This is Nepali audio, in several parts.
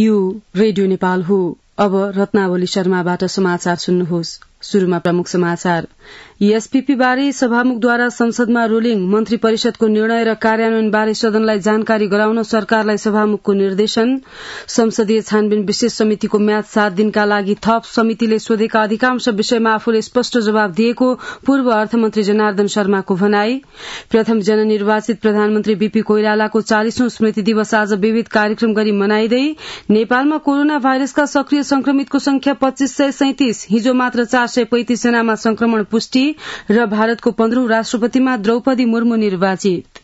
यो रेडियो नेपाल हो अब रत्नावली शर्माबाट समाचार सुन्नुहोस् एसपीपी बारे सभामुखद्वारा संसदमा रूलिङ मन्त्री परिषदको निर्णय र कार्यान्वयन बारे सदनलाई जानकारी गराउन सरकारलाई सभामुखको निर्देशन संसदीय छानबिन विशेष समितिको म्याच सात दिनका लागि थप समितिले सोधेका अधिकांश विषयमा आफूले स्पष्ट जवाब दिएको पूर्व अर्थमन्त्री जनार्दन शर्माको भनाई प्रथम जननिर्वाचित प्रधानमन्त्री बीपी कोइरालाको चालिसौं स्मृति दिवस आज विविध कार्यक्रम गरी मनाइँदै नेपालमा कोरोना भाइरसका सक्रिय संक्रमितको संख्या पच्चीस सय सैतिस हिजो मात्र चार सय पैंतिस जनामा संक्रमण पुष्टि र भारतको पन्ध्रौं राष्ट्रपतिमा द्रौपदी मुर्मू निर्वाचित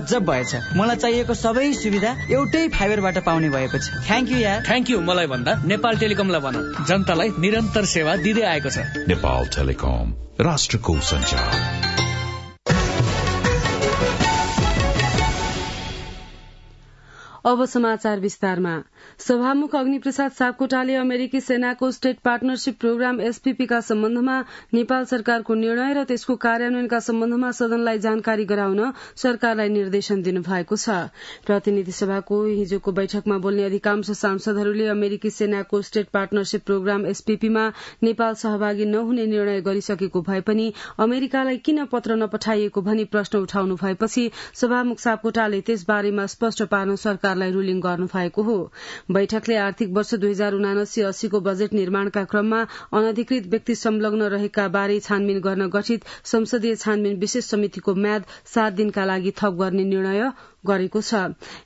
गजब भएछ मलाई चाहिएको सबै सुविधा एउटै फाइबरबाट पाउने भएको छ थ्याङ्क यू यार थ्याङ्क यू मलाई भन्दा नेपाल टेलिकमलाई भनौँ जनतालाई निरन्तर सेवा दिँदै आएको छ नेपाल टेलिकम राष्ट्रको संचार अब समाचार विस्तारमा सभामुख अग्निप्रसाद सापकोटाले अमेरिकी सेनाको स्टेट पार्टनरशिप प्रोग्राम एसपीपी का सम्बन्धमा नेपाल सरकारको निर्णय र त्यसको कार्यान्वयनका सम्बन्धमा सदनलाई जानकारी गराउन सरकारलाई निर्देशन दिनुभएको छ प्रतिनिधि सभाको हिजोको बैठकमा बोल्ने अधिकांश सांसदहरूले अमेरिकी सेनाको स्टेट पार्टनरशिप प्रोग्राम एसपीपीमा नेपाल सहभागी नहुने निर्णय गरिसकेको भए पनि अमेरिकालाई किन पत्र नपठाइएको भनी प्रश्न उठाउनु भएपछि सभामुख सापकोटाले त्यसबारेमा स्पष्ट पार्न सरकार सरकारलाई रूलिङ गर्नु भएको हो बैठकले आर्थिक वर्ष दुई हजार उनासी अस्सीको बजेट निर्माणका क्रममा अनधिकृत व्यक्ति संलग्न रहेका बारे छानबिन गर्न गठित संसदीय छानबिन विशेष समितिको म्याद सात दिनका लागि थप गर्ने निर्णय गरेको छ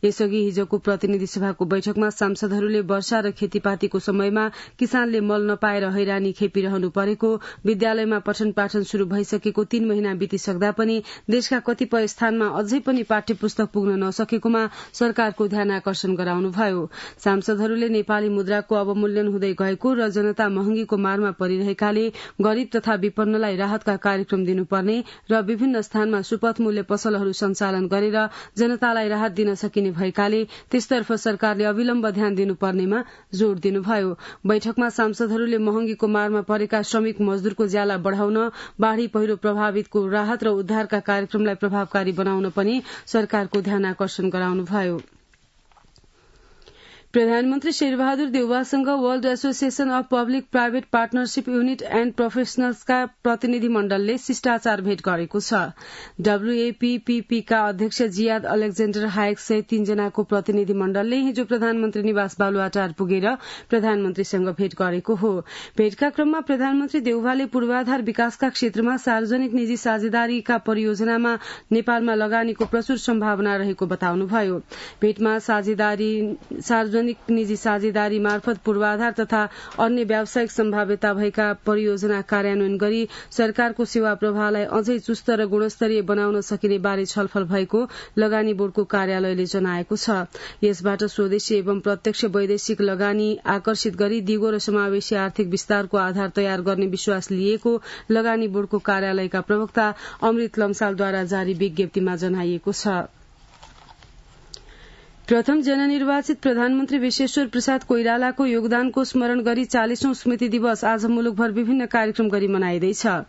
यसअघि हिजोको प्रतिनिधि सभाको बैठकमा सांसदहरूले वर्षा र खेतीपातीको समयमा किसानले मल नपाएर हैरानी खेपिरहनु परेको विद्यालयमा पठन पाठन शुरू भइसकेको तीन महिना बितिसक्दा पनि देशका कतिपय स्थानमा अझै पनि पाठ्य पुस्तक पुग्न नसकेकोमा सरकारको ध्यान आकर्षण गराउनुभयो सांसदहरूले नेपाली मुद्राको अवमूल्यन हुँदै गएको र जनता महँगीको मारमा परिरहेकाले गरीब तथा विपन्नलाई राहतका कार्यक्रम दिनुपर्ने र विभिन्न स्थानमा सुपथ मूल्य पसलहरू सञ्चालन गरेर जनतालाई राहत दिन सकिने भएकाले त्यसतर्फ सरकारले अविलम्ब ध्यान दिनुपर्नेमा जोड़ दिनुभयो बैठकमा सांसदहरूले महँगीको मारमा परेका श्रमिक मजदूरको ज्याला बढ़ाउन बाढ़ी पहिरो प्रभावितको राहत र उद्धारका कार्यक्रमलाई प्रभावकारी बनाउन पनि सरकारको ध्यान आकर्षण गराउनुभयो प्रधानमन्त्री शेरबहादुर देउवासँग world association of public private partnership unit and प्रोफेसनल्सका प्रतिनिधि मण्डलले शिष्टाचार भेट गरेको छ डब्ल्यूएपीपीपी का अध्यक्ष जियाद अलेक्जेण्डर हायक सहित तीनजनाको प्रतिनिधि मण्डलले हिजो प्रधानमन्त्री निवास बालुवाटार पुगेर प्रधानमन्त्रीसँग भेट गरेको हो भेटका क्रममा प्रधानमन्त्री देउवाले पूर्वाधार विकासका क्षेत्रमा सार्वजनिक निजी साझेदारीका परियोजनामा नेपालमा लगानीको प्रचुर सम्भावना रहेको बताउनुभयो भेटमा साझेदारी सार्वजनिक निजी साझेदारी मार्फत पूर्वाधार तथा अन्य व्यावसायिक सम्भाव्यता भएका परियोजना कार्यान्वयन गरी सरकारको सेवा प्रवाहलाई अझै चुस्त र गुणस्तरीय बनाउन सकिने बारे छलफल भएको लगानी बोर्डको कार्यालयले जनाएको छ यसबाट स्वदेशी एवं प्रत्यक्ष वैदेशिक लगानी आकर्षित गरी दिगो र समावेशी आर्थिक विस्तारको आधार तयार गर्ने विश्वास लिएको लगानी बोर्डको कार्यालयका प्रवक्ता अमृत लम्सालद्वारा जारी विज्ञप्तिमा जनाइएको छ प्रथम जननिर्वाचित प्रधानमन्त्री विश्वेश्वर प्रसाद कोइरालाको योगदानको स्मरण गरी चालिसौं स्मृति दिवस आज मुलुकभर विभिन्न कार्यक्रम गरी मनाइँदैछ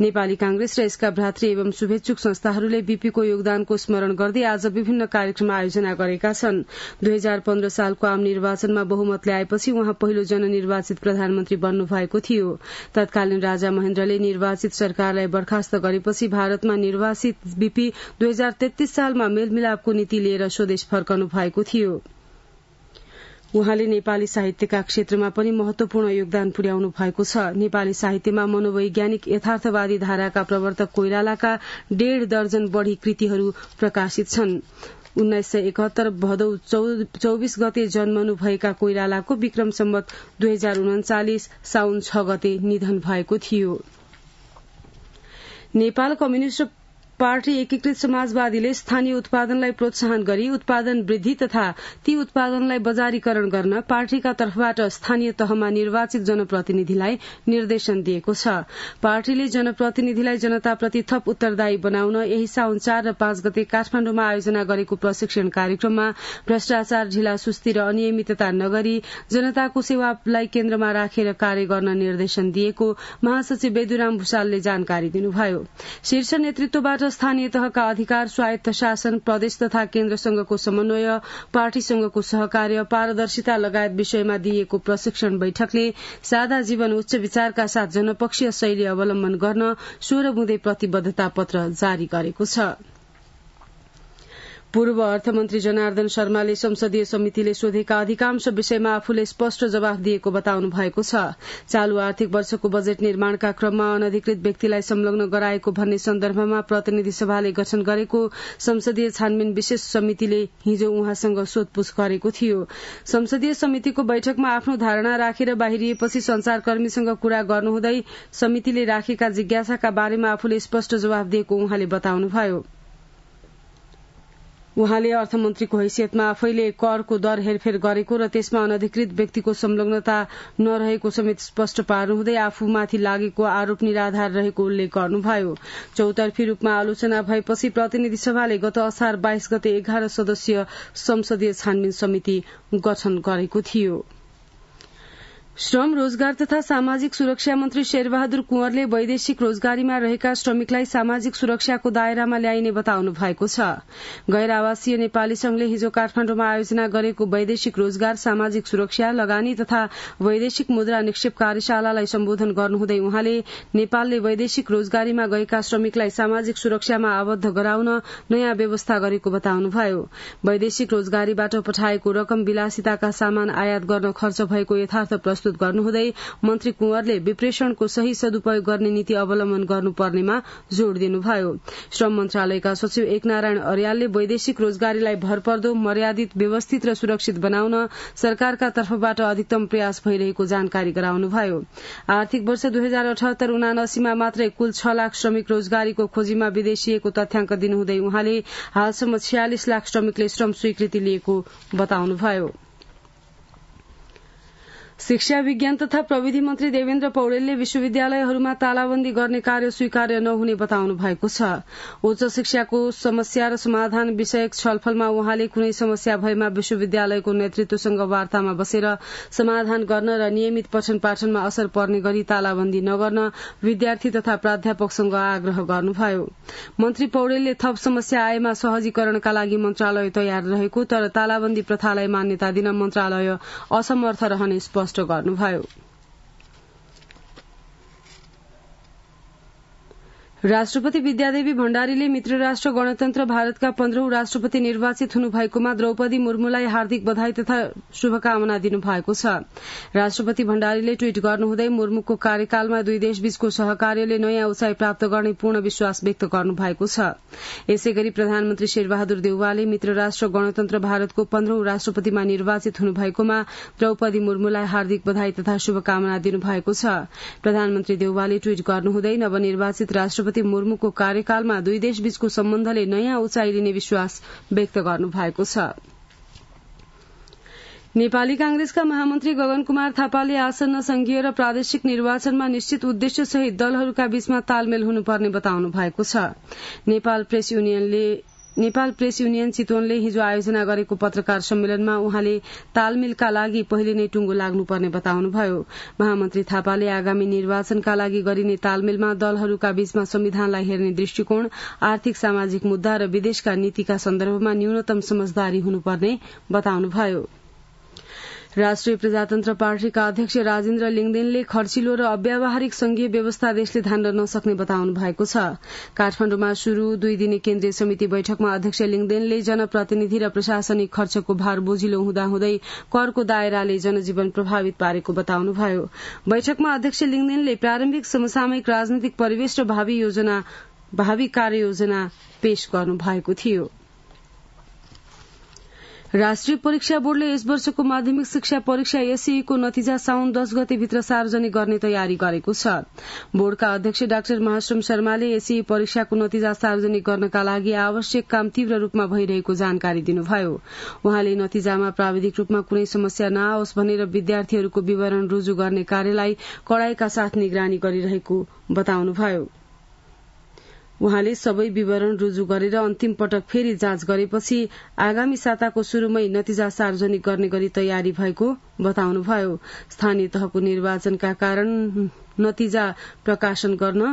नेपाली कांग्रेस र यसका भ्रातृ एवं शुभेच्छुक संस्थाहरूले बीपीको योगदानको स्मरण गर्दै आज विभिन्न कार्यक्रम आयोजना गरेका छन् दुई हजार पन्ध्र सालको आम निर्वाचनमा बहुमत ल्याएपछि उहाँ पहिलो जननिर्वाचित प्रधानमन्त्री बन्नु भएको थियो तत्कालीन राजा महेन्द्रले निर्वाचित सरकारलाई बर्खास्त गरेपछि भारतमा निर्वाचित बीपी दुई हजार तेत्तीस सालमा मेलमिलापको नीति लिएर स्वदेश फर्कनु भएको थियो उहाँले नेपाली साहित्यका क्षेत्रमा पनि महत्वपूर्ण योगदान पुर्याउनु भएको छ नेपाली साहित्यमा मनोवैज्ञानिक यथार्थवादी धाराका प्रवर्तक कोइरालाका डेढ दर्जन बढ़ी कृतिहरू प्रकाशित छन् उन्नाइस सय एकहत्तर भदौ चौविस गते जन्मनुभएका कोइरालाको विक्रम सम्बत दुई हजार उन्चालिस साउन छ गते निधन भएको थियो नेपाल कम्युनिष्ट पार्टी एकीकृत समाजवादीले स्थानीय उत्पादनलाई प्रोत्साहन गरी उत्पादन वृद्धि तथा ती उत्पादनलाई बजारीकरण गर्न पार्टीका तर्फबाट स्थानीय तहमा निर्वाचित जनप्रतिनिधिलाई निर्देशन दिएको छ पार्टीले जनप्रतिनिधिलाई जनताप्रति थप उत्तरदायी बनाउन यही साउन चार र पाँच गते काठमाण्डुमा आयोजना गरेको प्रशिक्षण कार्यक्रममा भ्रष्टाचार ढिला सुस्ती र अनियमितता नगरी जनताको सेवालाई केन्द्रमा राखेर कार्य गर्न निर्देशन दिएको महासचिव बेदुराम भूषालले जानकारी दिनुभयो शीर्ष नेतृत्वबाट स्थानीय तहका अधिकार स्वायत्त शासन प्रदेश तथा केन्द्रसँगको समन्वय पार्टीसँगको सहकार्य पारदर्शिता लगायत विषयमा दिइएको प्रशिक्षण बैठकले सादा जीवन उच्च विचारका साथ जनपक्षीय शैली अवलम्बन गर्न सोह्र बुँदै प्रतिबद्धता पत्र जारी गरेको छ पूर्व अर्थमन्त्री जनार्दन शर्माले संसदीय समितिले सोधेका अधिकांश विषयमा आफूले स्पष्ट जवाफ दिएको बताउनु भएको छ चालू आर्थिक वर्षको बजेट निर्माणका क्रममा अनधिकृत व्यक्तिलाई संलग्न गराएको भन्ने सन्दर्भमा प्रतिनिधि सभाले गठन गरेको संसदीय छानबिन विशेष समितिले हिजो उहाँसँग सोधपूछ गरेको थियो संसदीय समितिको बैठकमा आफ्नो धारणा राखेर बाहिरिएपछि संचारकर्मीसँग कुरा गर्नुहुँदै समितिले राखेका जिज्ञासाका बारेमा आफूले स्पष्ट जवाफ दिएको उहाँले बताउनुभयो उहाँले अर्थमन्त्रीको हैसियतमा आफैले करको दर हेरफेर गरेको र त्यसमा अनधिकृत व्यक्तिको संलग्नता नरहेको समेत स्पष्ट पार्नुहुँदै आफूमाथि लागेको आरोप निराधार रहेको उल्लेख गर्नुभयो चौतर्फी रूपमा आलोचना भएपछि प्रतिनिधि सभाले गत असार बाइस गते एघार सदस्यीय संसदीय छानबिन समिति गठन गरेको थियो श्रम रोजगार तथा सामाजिक सुरक्षा मन्त्री शेरबहादुर कुँवरले वैदेशिक रोजगारीमा रहेका श्रमिकलाई सामाजिक सुरक्षाको दायरामा ल्याइने बताउनु भएको छ गैर आवासीय नेपाली संघले हिजो काठमाण्डुमा आयोजना गरेको वैदेशिक रोजगार सामाजिक सुरक्षा लगानी तथा वैदेशिक मुद्रा निक्षेप कार्यशालालाई सम्बोधन गर्नुहुँदै उहाँले नेपालले वैदेशिक रोजगारीमा गएका श्रमिकलाई सामाजिक सुरक्षामा आबद्ध गराउन नयाँ व्यवस्था गरेको बताउनुभयो वैदेशिक रोजगारीबाट पठाएको रकम विलासिताका सामान आयात गर्न खर्च भएको यथार्थ प्रस्तुत गर्नुहुँदै मन्त्री कुंवरले विप्रेषणको सही सदुपयोग गर्ने नीति अवलम्बन गर्नुपर्नेमा जोड़ दिनुभयो श्रम मन्त्रालयका सचिव एकनारायण अर्यालले वैदेशिक रोजगारीलाई भरपर्दो मर्यादित व्यवस्थित र सुरक्षित बनाउन सरकारका तर्फबाट अधिकतम प्रयास भइरहेको जानकारी गराउनुभयो आर्थिक वर्ष दुई हजार अठहत्तर उनासीमा मात्रै कुल छ लाख श्रमिक रोजगारीको खोजीमा विदेशिएको तथ्याङ्क दिनुहुँदै उहाँले हालसम्म छ्यालिस लाख श्रमिकले श्रम स्वीकृति लिएको बताउनुभयो शिक्षा विज्ञान तथा प्रविधि मन्त्री देवेन्द्र पौडेलले विश्वविद्यालयहरूमा तालाबन्दी गर्ने कार्य स्वीकार्य नहुने बताउनु भएको छ उच्च शिक्षाको समस्या र समाधान विषयक छलफलमा उहाँले कुनै समस्या भएमा विश्वविद्यालयको नेतृत्वसँग वार्तामा बसेर समाधान गर्न र नियमित पठन पाठनमा असर पर्ने गरी तालाबन्दी नगर्न विद्यार्थी तथा प्राध्यापकसँग आग्रह गर्नुभयो मन्त्री पौडेलले थप समस्या आएमा सहजीकरणका लागि मन्त्रालय तयार रहेको तर तालाबन्दी प्रथालाई मान्यता दिन मन्त्रालय असमर्थ रहने स्पष्ट स्पष्ट गर्नुभयो राष्ट्रपति विद्यादेवी भण्डारीले मित्र राष्ट्र गणतन्त्र भारतका पन्ध्रौं राष्ट्रपति निर्वाचित हुनुभएकोमा द्रौपदी मुर्मूलाई हार्दिक बधाई तथा शुभकामना दिनुभएको छ राष्ट्रपति भण्डारीले ट्वीट गर्नुहुँदै मुर्मूको कार्यकालमा दुई देशबीचको सहकार्यले नयाँ उचाइ प्राप्त गर्ने पूर्ण विश्वास व्यक्त गर्नुभएको छ यसै गरी प्रधानमन्त्री शेरबहादुर देउवाले मित्र राष्ट्र गणतन्त्र भारतको पन्ध्रौं राष्ट्रपतिमा निर्वाचित हुनुभएकोमा द्रौपदी मुर्मूलाई हार्दिक बधाई तथा शुभकामना दिनुभएको छ प्रधानमन्त्री देउवाले ट्वीट गर्नुहुँदै नवनिर्वाचित राष्ट्र राष्ट्रपति मुर्मुको कार्यकालमा दुई देशबीचको सम्बन्धले नयाँ उचाइ लिने विश्वास व्यक्त गर्नु भएको छ नेपाली कांग्रेसका महामन्त्री गगन कुमार थापाले आसन्न संघीय र प्रादेशिक निर्वाचनमा निश्चित उद्देश्यसहित दलहरूका बीचमा तालमेल हुनुपर्ने बताउनु भएको छ नेपाल प्रेस युनियनले नेपाल प्रेस युनियन चितवनले हिजो आयोजना गरेको पत्रकार सम्मेलनमा उहाँले तालमेलका लागि पहिले नै टुङ्गो लाग्नुपर्ने बताउनुभयो महामन्त्री थापाले आगामी निर्वाचनका लागि गरिने तालमेलमा दलहरूका बीचमा संविधानलाई हेर्ने दृष्टिकोण आर्थिक सामाजिक मुद्दा र विदेशका नीतिका सन्दर्भमा न्यूनतम समझदारी हुनुपर्ने बताउनुभयो राष्ट्रिय प्रजातन्त्र पार्टीका अध्यक्ष राजेन्द्र लिङदेनले खर्चिलो र अव्यावहारिक संघीय व्यवस्था देशले धान्न नसक्ने बताउनु भएको छ काठमाण्डुमा शुरू दुई दिने केन्द्रीय समिति बैठकमा अध्यक्ष लिङदेनले जनप्रतिनिधि र प्रशासनिक खर्चको भार बोझिलो हुँदाहुँदै करको दायराले जनजीवन प्रभावित पारेको बताउनुभयो बैठकमा अध्यक्ष लिङदेनले प्रारम्भिक समसामयिक राजनीतिक परिवेश र भावी योजना भावी कार्ययोजना पेश गर्नु भएको थियो राष्ट्रिय परीक्षा बोर्डले यस वर्षको माध्यमिक शिक्षा परीक्षा एसईको नतिजा साउन दश गतेभित्र सार्वजनिक गर्ने तयारी गरेको छ बोर्डका अध्यक्ष डाक्टर महाश्रम शर्माले एसई परीक्षाको नतिजा सार्वजनिक गर्नका लागि आवश्यक काम तीव्र रूपमा भइरहेको जानकारी दिनुभयो उहाँले नतिजामा प्राविधिक रूपमा कुनै समस्या नआओस् भनेर विद्यार्थीहरूको विवरण रूजु गर्ने कार्यलाई कड़ाईका साथ निगरानी गरिरहेको बताउनुभयो उहाँले सबै विवरण रुजु गरेर अन्तिम पटक फेरि जाँच गरेपछि आगामी साताको शुरूमै नतिजा सार्वजनिक गर्ने गरी तयारी भएको बताउनुभयो स्थानीय तहको निर्वाचनका कारण नतिजा प्रकाशन गर्न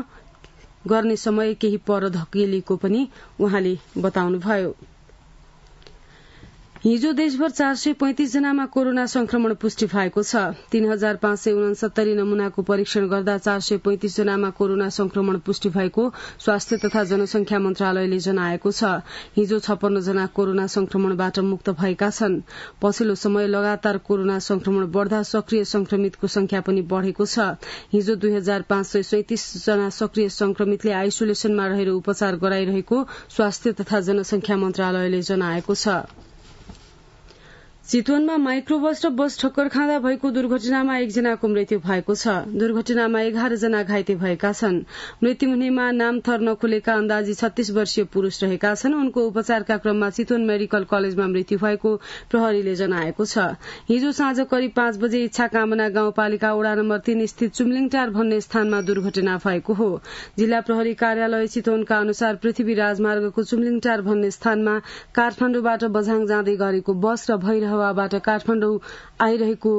गर्ने समय केही पर धकेलिएको पनि उहाँले बताउनुभयो हिजो देशभर चार सय पैंतिस जनामा कोरोना संक्रमण पुष्टि भएको छ तीन हजार पाँच सय उनासत्तरी नमूनाको परीक्षण गर्दा चार सय पैंतिस जनामा कोरोना संक्रमण पुष्टि भएको स्वास्थ्य तथा जनसंख्या मन्त्रालयले जनाएको छ हिजो छप्पन्न जना कोरोना संक्रमणबाट मुक्त भएका छन् पछिल्लो समय लगातार कोरोना संक्रमण बढ़दा सक्रिय संक्रमितको संख्या पनि बढ़ेको छ हिजो दुई हजार पाँच सय सैतिस जना सक्रिय संक्रमितले आइसोलेशनमा रहेर उपचार गराइरहेको स्वास्थ्य तथा जनसंख्या मन्त्रालयले जनाएको छ चितवनमा माइक्रोबस र बस ठक्कर खाँदा भएको दुर्घटनामा एकजनाको मृत्यु भएको छ दुर्घटनामा एघार जना घाइते भएका छन् मृत्यु हुनेमा नाम थर नखुलेका अन्दाजी छत्तीस वर्षीय पुरूष रहेका छन् उनको उपचारका क्रममा चितवन मेडिकल कलेजमा मृत्यु भएको प्रहरीले जनाएको छ हिजो साँझ करिब पाँच बजे इच्छा कामना गाउँपालिका वड़ा नम्बर तीन स्थित चुम्लिङटार भन्ने स्थानमा दुर्घटना भएको हो जिल्ला प्रहरी कार्यालय चितवनका अनुसार पृथ्वी राजमार्गको चुम्लिङटार भन्ने स्थानमा काठमाण्डुबाट बझाङ जाँदै गरेको बस र भइरह हावाबाट काठमाडौँ आइरहेको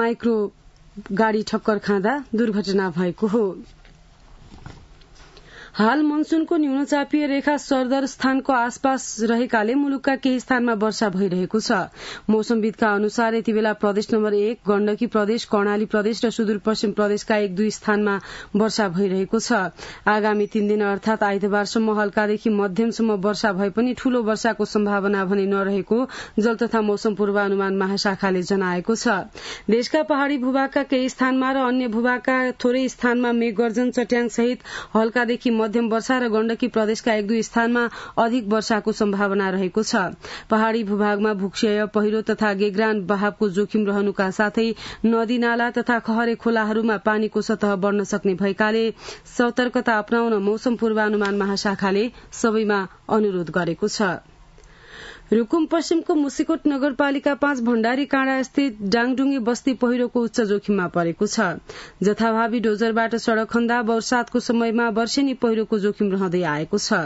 माइक्रो गाड़ी ठक्कर खाँदा दुर्घटना भएको हो हाल मनसूनको न्यूनचापीय रेखा सरदर स्थानको आसपास रहेकाले मुलुकका केही स्थानमा वर्षा भइरहेको छ मौसमविदका अनुसार यति बेला प्रदेश नम्बर एक गण्डकी प्रदेश कर्णाली प्रदेश र सुदूरपश्चिम प्रदेशका एक दुई स्थानमा वर्षा भइरहेको छ आगामी तीन दिन अर्थात आइतबारसम्म हल्कादेखि मध्यमसम्म वर्षा भए पनि ठूलो वर्षाको सम्भावना भने नरहेको जल तथा मौसम पूर्वानुमान महाशाखाले जनाएको छ देशका पहाड़ी भूभागका केही स्थानमा र अन्य भूभागका थोरै स्थानमा मेघगर्जन चट्याङ सहित हल्कादेखि मध्यम वर्षा र गण्डकी प्रदेशका एक दुई स्थानमा अधिक वर्षाको सम्भावना रहेको छ पहाड़ी भूभागमा भूक्षय पहिरो तथा गेग्रान बहावको जोखिम रहनुका साथै नदी नाला तथा खहरे खोलाहरूमा पानीको सतह बढ़न सक्ने भएकाले सतर्कता अपनाउन मौसम पूर्वानुमान महाशाखाले सबैमा अनुरोध गरेको छ रुकुम पश्चिमको मुसिकोट नगरपालिका पाँच भण्डारी काँडा स्थित डाङडुङ्गी बस्ती पहिरोको उच्च जोखिममा परेको छ जथाभावी डोजरबाट सड़क खन्दा वर्षातको समयमा वर्षेनी पहिरोको जोखिम रहँदै आएको छ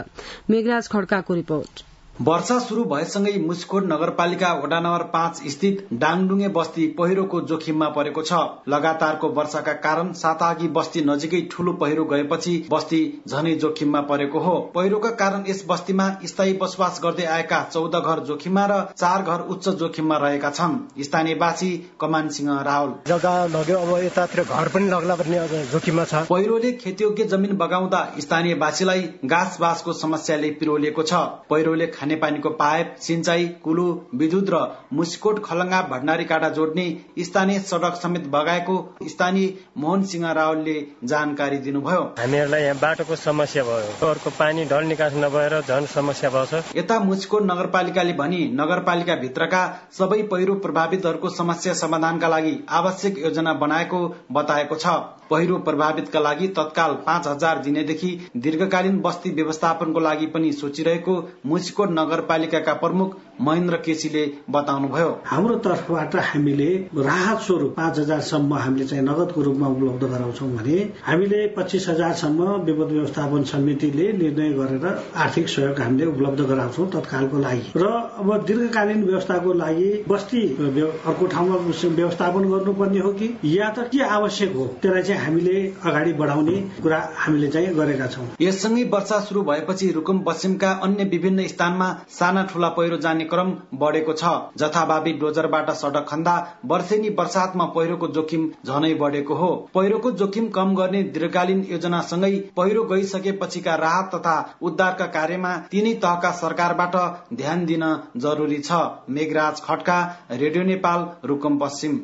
मेघराज खड्काको रिपोर्ट वर्षा शुरू भएसँगै मुस्कोट नगरपालिका वडा नम्बर पाँच स्थित डाङडुङे बस्ती पहिरोको जोखिममा परेको छ लगातारको वर्षाका कारण सातागी बस्ती नजिकै ठूलो पहिरो गएपछि बस्ती झनै जोखिममा परेको हो पहिरोका कारण यस बस्तीमा स्थायी बसोबास गर्दै आएका चौध घर जोखिममा र चार घर उच्च जोखिममा रहेका छन् स्थानीयवासी कमान सिंह रावल जग्गा लग्यो अब यतातिर घर पनि लग्ला जोखिममा छ पहिरोले खेतीयोग्य जमिन बगाउँदा स्थानीयवासीलाई घाँस बाँसको समस्याले पिरोलिएको छ पहिरोले खानेपानीको पाइप सिंचाई कुलु विद्युत र मुस्कोट खलङ्गा भण्डारी काटा जोड्ने स्थानीय सड़क समेत बगाएको स्थानीय मोहन सिंह रावलले जानकारी दिनुभयो हामीहरूलाई यहाँ बाटोको समस्या भयो अर्को पानी ढल निकास नभएर झन समस्या भएछ यता मुस्कोट नगरपालिकाले भनी नगरपालिका भित्रका सबै पहिरो प्रभावितहरूको समस्या समाधानका लागि आवश्यक योजना बनाएको बताएको छ पहिरो प्रभावितका लागि तत्काल पाँच हजार दिनेदेखि दीर्घकालीन बस्ती व्यवस्थापनको लागि पनि सोचिरहेको मुसिकोट नगरपालिकाका प्रमुख महेन्द्र केसीले बताउनुभयो हाम्रो तर्फबाट हामीले राहत स्वरूप पाँच हजारसम्म हामीले चाहिँ नगदको रूपमा उपलब्ध गराउँछौँ भने हामीले पच्चिस हजारसम्म विपद व्यवस्थापन समितिले निर्णय गरेर आर्थिक सहयोग हामीले उपलब्ध गराउँछौँ तत्कालको लागि र अब दीर्घकालीन व्यवस्थाको लागि बस्ती अर्को ठाउँमा व्यवस्थापन गर्नुपर्ने हो कि या त के आवश्यक हो त्यसलाई चाहिँ हामीले अगाडि बढाउने कुरा हामीले चाहिँ गरेका छौँ यससँगै वर्षा शुरू भएपछि रुकुम पश्चिमका अन्य विभिन्न स्थानमा साना ठूला पहिरो जाने क्रम बढेको छ जथाभावी डोजरबाट सडक खन्दा वर्षेनी वर्षातमा पहिरोको जोखिम झनै बढेको हो पहिरोको जोखिम कम गर्ने दीर्घकालीन योजनासँगै पहिरो गइसकेपछिका राहत तथा उद्धारका कार्यमा तिनै तहका सरकारबाट ध्यान दिन जरुरी छ मेघराज खड्का रेडियो नेपाल रुकुम पश्चिम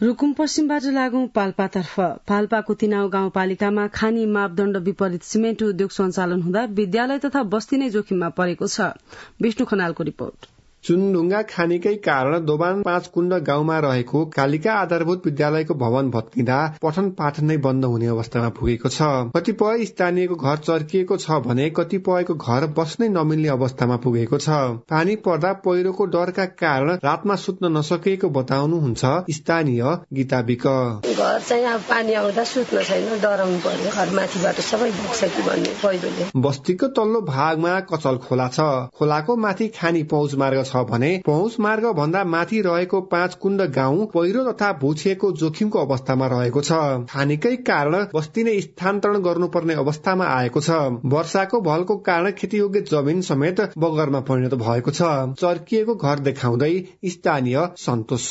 रूकुम पश्चिमबाट लागौं पाल्पातर्फ पाल्पाको तिनाउ गाउँपालिकामा खानी मापदण्ड विपरीत सिमेन्ट उद्योग सञ्चालन हुँदा विद्यालय तथा बस्ती नै जोखिममा परेको छ विष्णु खनालको रिपोर्ट चुनढुङ्गा खानीकै कारण दोबान पाँच कुण्ड गाउँमा रहेको कालिका आधारभूत विद्यालयको भवन भत्किँदा पठन पाठन नै बन्द हुने अवस्थामा पुगेको छ कतिपय स्थानीयको घर चर्किएको छ भने कतिपयको घर बस्नै नमिल्ने अवस्थामा पुगेको छ पानी पर्दा पहिरोको डरका कारण रातमा सुत्न नसकिएको बताउनुहुन्छ स्थानीय गीता विक घर चाहिँ पानी आउँदा सुत्न छैन डराउनु पर्यो माथिबाट सबै भन्ने पहिरोले बस्तीको तल्लो भागमा कचल खोला छ खोलाको माथि खानी पहुँच मार्ग छ छ भने पहुँच मार्ग भन्दा माथि रहेको पाँच कुण्ड गाउँ पहिरो तथा भुछिएको जोखिमको अवस्थामा रहेको छ खानेकै कारण बस्ती नै स्थानान्तरण गर्नुपर्ने अवस्थामा आएको छ वर्षाको भलको कारण खेतीयोग्य जमिन समेत बगरमा परिणत भएको छ चर्किएको घर देखाउँदै स्थानीय सन्तोष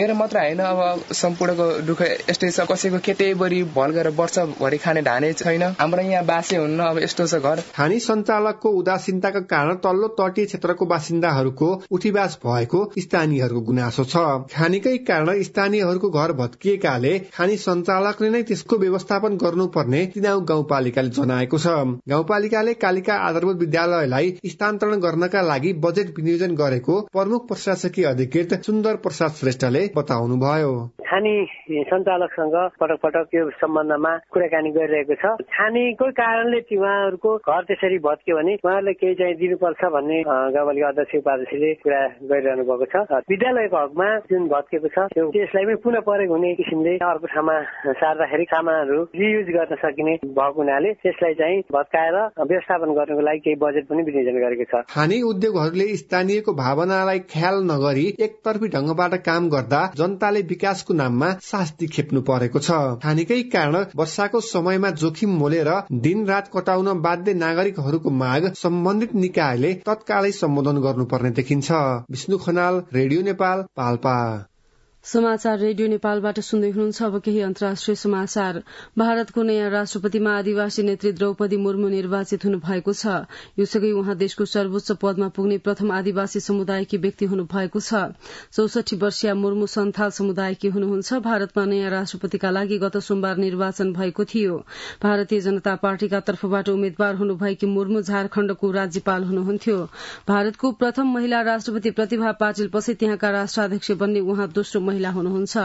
मेरो मात्र होइन अब सम्पूर्णको दुःख यस्तै छ कसैको खेतैभरि भल गएर वर्षभरि खाने ढाने छैन हाम्रो यहाँ बासे हुन्न अब यस्तो छ घर खानी सञ्चालकको उदासीनताका कारण तल्लो तटीय क्षेत्रको बासिन्दाहरूको भएको उठीबास भएको स्थानीयहरूको गुनासो छ खानीकै कारण स्थानीयहरूको घर भत्किएकाले खानी सञ्चालकले नै त्यसको व्यवस्थापन गर्नुपर्ने तिनाउ गाउँपालिकाले जनाएको छ गाउँपालिकाले कालिका आधारभूत विद्यालयलाई स्थानान्तरण गर्नका लागि बजेट विनियोजन गरेको प्रमुख प्रशासकीय अधिकृत सुन्दर प्रसाद श्रेष्ठले बताउनुभयो खानी सञ्चालकसँग पटक पटक यो सम्बन्धमा कुराकानी गरिरहेको छ खानीको कारणले उहाँहरूको घर त्यसरी भत्क्यो भने उहाँहरूले केही चाहिँ दिनुपर्छ भन्ने गाउँपालिका अध्यक्ष उपाध्यक्ष पार्टीले कुरा गरिरहनु भएको छ विद्यालयको हकमा जुन भत्केको छ त्यो त्यसलाई पनि पुनः प्रयोग हुने किसिमले अर्को ठाउँमा सार्दाखेरि सामानहरू रियुज गर्न सकिने भएको हुनाले त्यसलाई चाहिँ भत्काएर व्यवस्थापन गर्नुको लागि केही बजेट पनि विनियोजन गरेको छ खाने उद्योगहरूले स्थानीयको भावनालाई ख्याल नगरी एकतर्फी ढंगबाट काम गर्दा जनताले विकासको नाममा शास्ति खेप्नु परेको छ खानीकै कारण वर्षाको समयमा जोखिम मोलेर दिन रात कटाउन बाध्य नागरिकहरूको माग सम्बन्धित निकायले तत्कालै सम्बोधन गर्नुपर्ने देखिन्छ विष्णु खनाल रेडियो नेपाल पाल्पा समाचार रेडियो नेपालबाट सुन्दै हुनुहुन्छ अब केही अन्तर्राष्ट्रिय समाचार भारतको नयाँ राष्ट्रपतिमा आदिवासी नेत्री द्रौपदी मुर्मू निर्वाचित हुनु भएको छ यो सँगै उहाँ देशको सर्वोच्च पदमा पुग्ने प्रथम आदिवासी समुदायकी व्यक्ति हुनुभएको छ चौसठी वर्षीय मुर्मू सन्थाल समुदायकी हुनुहुन्छ भारतमा नयाँ राष्ट्रपतिका लागि गत सोमबार निर्वाचन भएको थियो भारतीय जनता पार्टीका तर्फबाट उम्मेद्वार हुनुभएकी मुर्मू झारखण्डको राज्यपाल हुनुहुन्थ्यो भारतको प्रथम महिला राष्ट्रपति प्रतिभा पाटिल पछि त्यहाँका राष्ट्राध्यक्ष बन्ने उहाँ दोस्रो महिला हुनुहुन्छ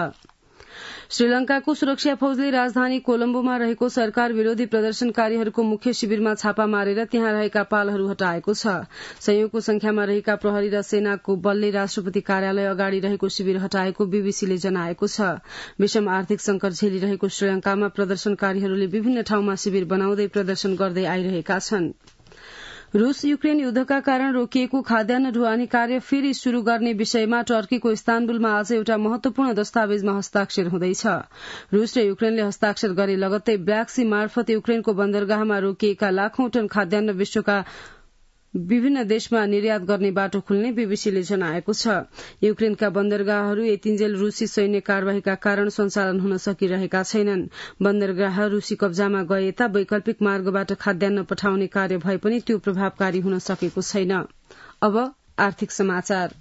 श्रीलंकाको सुरक्षा फौजले राजधानी कोलम्बोमा रहेको सरकार विरोधी प्रदर्शनकारीहरूको मुख्य शिविरमा छापा मारेर त्यहाँ रहेका पालहरू हटाएको छ संयोगको संख्यामा रहेका प्रहरी र सेनाको बलले राष्ट्रपति कार्यालय अगाडि रहेको शिविर हटाएको बीबीसीले जनाएको छ विषम आर्थिक संकट झेलिरहेको श्रीलंकामा प्रदर्शनकारीहरूले विभिन्न ठाउँमा शिविर बनाउँदै प्रदर्शन गर्दै आइरहेका छनृ रूस युक्रेन युद्धका कारण रोकिएको खाद्यान्न ढुवानी कार्य फेरि शुरू गर्ने विषयमा टर्कीको इस्तानबुलमा आज एउटा महत्वपूर्ण दस्तावेजमा हस्ताक्षर हुँदैछ रूस र युक्रेनले हस्ताक्षर गरे लगत्तै सी मार्फत युक्रेनको बन्दरगाहमा रोकिएका लाखौं टन खाद्यान्न विश्वका विभिन्न देशमा निर्यात गर्ने बाटो खुल्ने बीबीसीले जनाएको छ युक्रेनका बन्दरगाहहरू यतिन्जेल रूसी सैन्य कार्यवाहीका कारण सञ्चालन हुन सकिरहेका छैनन् बन्दरगाह रूसी कब्जामा गए यता वैकल्पिक मार्गबाट खाद्यान्न पठाउने कार्य भए पनि त्यो प्रभावकारी हुन सकेको छैन अब आर्थिक समाचार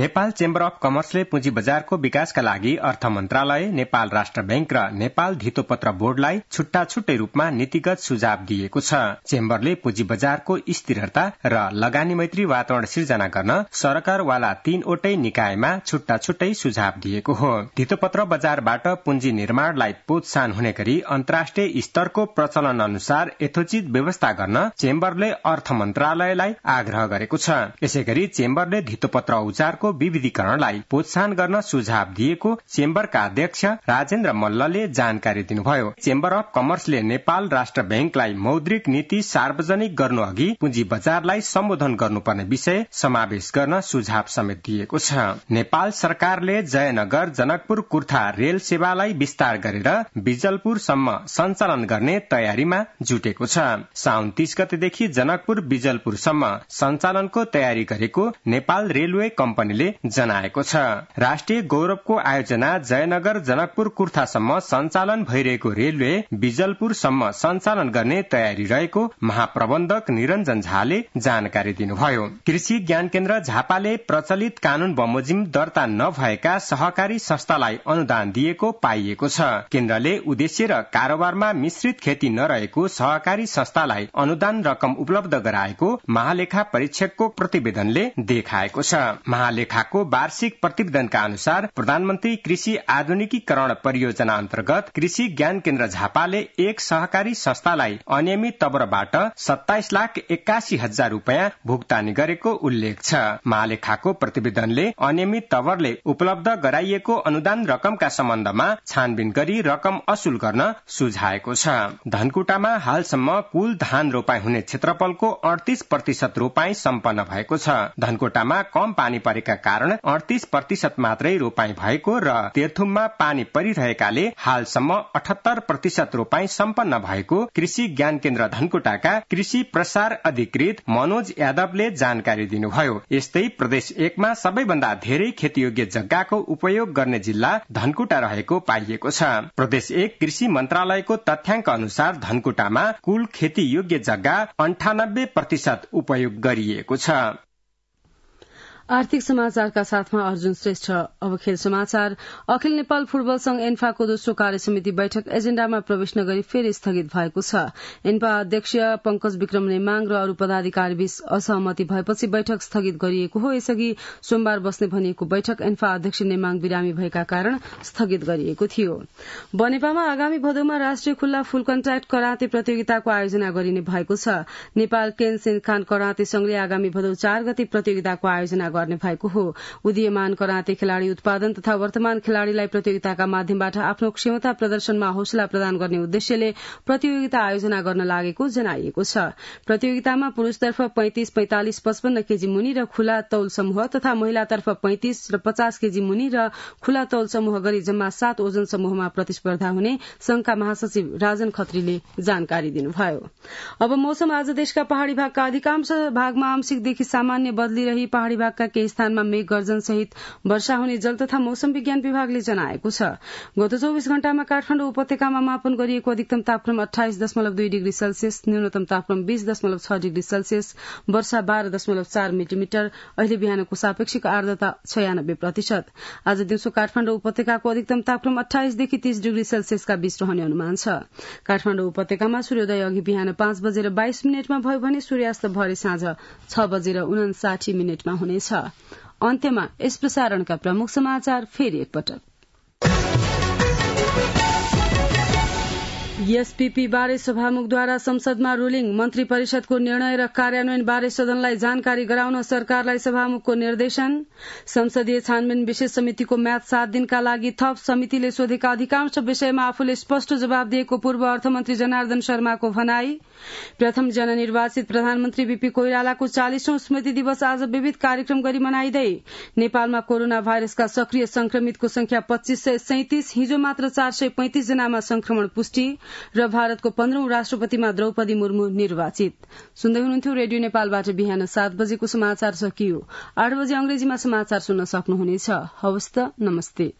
नेपाल चेम्बर अफ कमर्सले पुँजी बजारको विकासका लागि अर्थ मन्त्रालय नेपाल राष्ट्र ब्याङ्क र नेपाल धितोपत्र बोर्डलाई छुट्टा छुट्टै रूपमा नीतिगत सुझाव दिएको छ चेम्बरले पुँजी बजारको स्थिरता र लगानी मैत्री वातावरण सिर्जना गर्न सरकारवाला तीनवटै निकायमा छुट्टा छुट्टै सुझाव दिएको हो धितोपत्र बजारबाट पुँजी निर्माणलाई प्रोत्साहन हुने गरी अन्तर्राष्ट्रिय स्तरको प्रचलन अनुसार यथोचित व्यवस्था गर्न चेम्बरले अर्थ मन्त्रालयलाई आग्रह गरेको छ यसै गरी चेम्बरले धितोपत्र औजार शिक्षाको विविधीकरणलाई प्रोत्साहन गर्न सुझाव दिएको चेम्बरका अध्यक्ष राजेन्द्र मल्लले जानकारी दिनुभयो चेम्बर अफ कमर्सले नेपाल राष्ट्र ब्याङ्कलाई मौद्रिक नीति सार्वजनिक गर्नु अघि पुँजी बजारलाई सम्बोधन गर्नुपर्ने विषय समावेश गर्न सुझाव समेत दिएको छ नेपाल सरकारले जयनगर जनकपुर कुर्था रेल सेवालाई विस्तार गरेर बिजलपुरसम्म सञ्चालन गर्ने तयारीमा जुटेको छ साउन तीस गतेदेखि जनकपुर बिजलपुरसम्म सञ्चालनको तयारी गरेको नेपाल रेलवे कम्पनी स्वामीले जनाएको छ राष्ट्रिय गौरवको आयोजना जयनगर जनकपुर कुर्थासम्म सञ्चालन भइरहेको रेलवे बिजलपुरसम्म सञ्चालन गर्ने तयारी रहेको महाप्रबन्धक निरञ्जन झाले जानकारी दिनुभयो कृषि ज्ञान केन्द्र झापाले प्रचलित कानून बमोजिम दर्ता नभएका सहकारी संस्थालाई अनुदान दिएको पाइएको छ केन्द्रले उद्देश्य र कारोबारमा मिश्रित खेती नरहेको सहकारी संस्थालाई अनुदान रकम उपलब्ध गराएको महालेखा परीक्षकको प्रतिवेदनले देखाएको छ लेखाको वार्षिक प्रतिवेदनका अनुसार प्रधानमन्त्री कृषि आधुनिकीकरण परियोजना अन्तर्गत कृषि ज्ञान केन्द्र झापाले एक सहकारी संस्थालाई अनियमित तवरबाट सत्ताइस लाख एक्कासी हजार रूपियाँ भुक्तानी गरेको उल्लेख छ महालेखाको प्रतिवेदनले अनियमित तवरले उपलब्ध गराइएको अनुदान रकमका सम्बन्धमा छानबिन गरी रकम असुल गर्न सुझाएको छ धनकुटामा हालसम्म कुल धान रोपाई हुने क्षेत्रफलको अडतिस प्रतिशत रोपाई सम्पन्न भएको छ धनकोटामा कम पानी परेका कारण अडतिस प्रतिशत मात्रै रोपाई भएको र तेर्थुममा पानी परिरहेकाले हालसम्म अठहत्तर प्रतिशत रोपाई सम्पन्न भएको कृषि ज्ञान केन्द्र धनकुटाका कृषि प्रसार अधिकृत मनोज यादवले जानकारी दिनुभयो यस्तै प्रदेश एकमा सबैभन्दा धेरै खेतीयोग्य जग्गाको उपयोग गर्ने जिल्ला धनकुटा रहेको पाइएको छ प्रदेश एक कृषि मन्त्रालयको तथ्याङ्क अनुसार धनकुटामा कुल खेती योग्य जग्गा अन्ठानब्बे प्रतिशत उपयोग गरिएको छ आर्थिक समाचारका साथमा अर्जुन श्रेष्ठ अब खेल समाचार अखिल नेपाल फुटबल संघ एन्फाको दोस्रो कार्यसमिति बैठक एजेण्डामा प्रवेश नगरी फेरि स्थगित भएको छ एन्फा अध्यक्ष पंकज विक्रम नेमाङ र अरू बीच असहमति भएपछि बैठक स्थगित गरिएको हो यसअघि सोमबार बस्ने भनिएको बैठक एन्फा अध्यक्ष नेमाङ बिरामी भएका कारण स्थगित गरिएको थियो बनेपामा आगामी भदौमा राष्ट्रिय खुल्ला फूल कन्ट्राक्ट कराते प्रतियोगिताको आयोजना गरिने भएको छ Nepal Ken Sen Kan karate संघले आगामी भदौ चार गते प्रतियोगिताको आयोजना गर्ने भएको हो उदीयमान कराते खेलाड़ी उत्पादन तथा वर्तमान खेलाड़ीलाई प्रतियोगिताका माध्यमबाट आफ्नो क्षमता प्रदर्शनमा हौसला प्रदान गर्ने उद्देश्यले प्रतियोगिता आयोजना गर्न लागेको जनाइएको छ प्रतियोगितामा पुरूषतर्फ पैंतिस पैंतालिस पचपन्न केजी मुनि र खुला तौल समूह तथा महिलातर्फ पैंतिस र पचास केजी मुनि र खुला तौल समूह गरी जम्मा सात ओजन समूहमा प्रतिस्पर्धा हुने संघका महासचिव राजन खत्रीले जानकारी दिनुभयो अब मौसम आज देशका पहाड़ी भागका अधिकांश भागमा आंशिकदेखि सामान्य बदली रही पहाड़ी भागका केही स्थानमा मेघ गर्जन सहित वर्षा हुने जल तथा मौसम विज्ञान विभागले जनाएको छ गत चौविस घण्टामा काठमाडौँ उपत्यकामा मापन गरिएको अधिकतम तापक्रम अठाइस दशमलव दुई डिग्री सेल्सियस न्यूनतम तापक्रम बीस दशमलव छ डिग्री सेल्सियस वर्षा बाह्र दशमलव चार मिलिमिटर अहिले बिहानको सापेक्षिक आर्द्रता छयानब्बे प्रतिशत आज दिउँसो काठमाडौँ उपत्यकाको अधिकतम तापक्रम अठाइसदेखि तीस डिग्री सेल्सियसका बीच रहने अनुमान छ काठमाडौँ उपत्यकामा सूर्योदय अघि बिहान पाँच बजेर बाइस मिनटमा भयो भने सूर्यास्त भरे साँझ छ बजेर उनासाठी मिनटमा हुनेछ अन्त्यमा यस प्रसारणका प्रमुख समाचार फेरि एकपटक एसपीपी बारे सभामुखद्वारा संसदमा रूलिङ मन्त्री परिषदको निर्णय र कार्यान्वयन बारे सदनलाई जानकारी गराउन सरकारलाई सभामुखको निर्देशन संसदीय छानबिन विशेष समितिको म्याच सात दिनका लागि थप समितिले सोधेका अधिकांश विषयमा आफूले स्पष्ट जवाब दिएको पूर्व अर्थमन्त्री जनार्दन शर्माको भनाई प्रथम जननिर्वाचित प्रधानमन्त्री बीपी कोइरालाको चालिसौं स्मृति दिवस आज विविध कार्यक्रम गरी मनाइँदै नेपालमा कोरोना भाइरसका सक्रिय संक्रमितको संख्या पच्चीस सय सैतिस हिजो मात्र चार सय पैंतिस जनामा संक्रमण पुष्टि र भारतको पन्ध्रौं राष्ट्रपतिमा द्रौपदी मुर्मू निर्वाचित सुन्दै हुनुहुन्थ्यो रेडियो नेपालबाट बिहान सात बजेको समाचार सकियो आठ बजे अंग्रेजीमा समाचार सुन्न सक्नुहुनेछ हवस् त नमस्ते